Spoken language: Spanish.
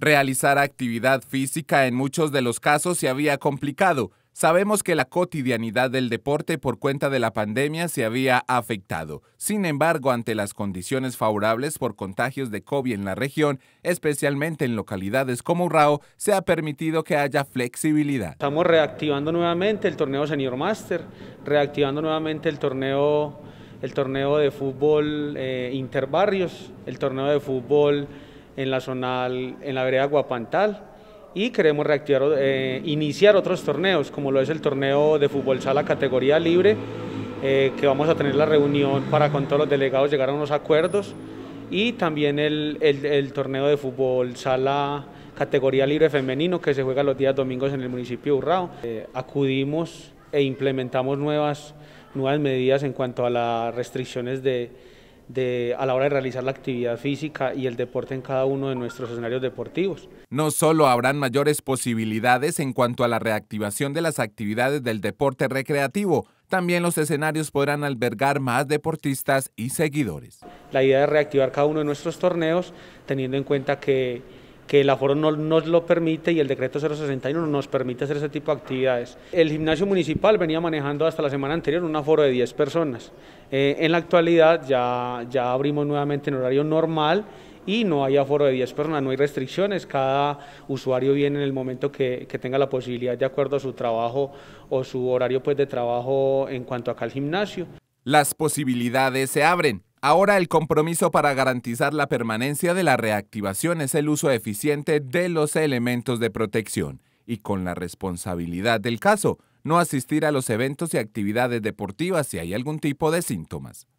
Realizar actividad física en muchos de los casos se había complicado. Sabemos que la cotidianidad del deporte por cuenta de la pandemia se había afectado. Sin embargo, ante las condiciones favorables por contagios de COVID en la región, especialmente en localidades como Urrao, se ha permitido que haya flexibilidad. Estamos reactivando nuevamente el torneo Senior Master, reactivando nuevamente el torneo, el torneo de fútbol eh, interbarrios, el torneo de fútbol en la zona, en la vereda Guapantal y queremos reactivar, eh, iniciar otros torneos, como lo es el torneo de fútbol sala categoría libre, eh, que vamos a tener la reunión para con todos los delegados llegar a unos acuerdos, y también el, el, torneo de fútbol sala categoría libre femenino que se juega los días domingos en el municipio de Urrao. Eh, acudimos e implementamos nuevas, nuevas medidas en cuanto a las restricciones de, a la hora de realizar la actividad física y el deporte en cada uno de nuestros escenarios deportivos. No solo habrán mayores posibilidades en cuanto a la reactivación de las actividades del deporte recreativo, también los escenarios podrán albergar más deportistas y seguidores. La idea es reactivar cada uno de nuestros torneos teniendo en cuenta que que el aforo no nos lo permite y el decreto 061 nos permite hacer ese tipo de actividades. El gimnasio municipal venía manejando hasta la semana anterior un aforo de 10 personas. Eh, en la actualidad ya, ya abrimos nuevamente en horario normal y no hay aforo de 10 personas, no hay restricciones, cada usuario viene en el momento que, que, tenga la posibilidad de acuerdo a su trabajo o su horario pues, de trabajo en cuanto acá al gimnasio. Las posibilidades se abren Ahora el compromiso para garantizar la permanencia de la reactivación es el uso eficiente de los elementos de protección y con la responsabilidad del caso, no asistir a los eventos y actividades deportivas si hay algún tipo de síntomas.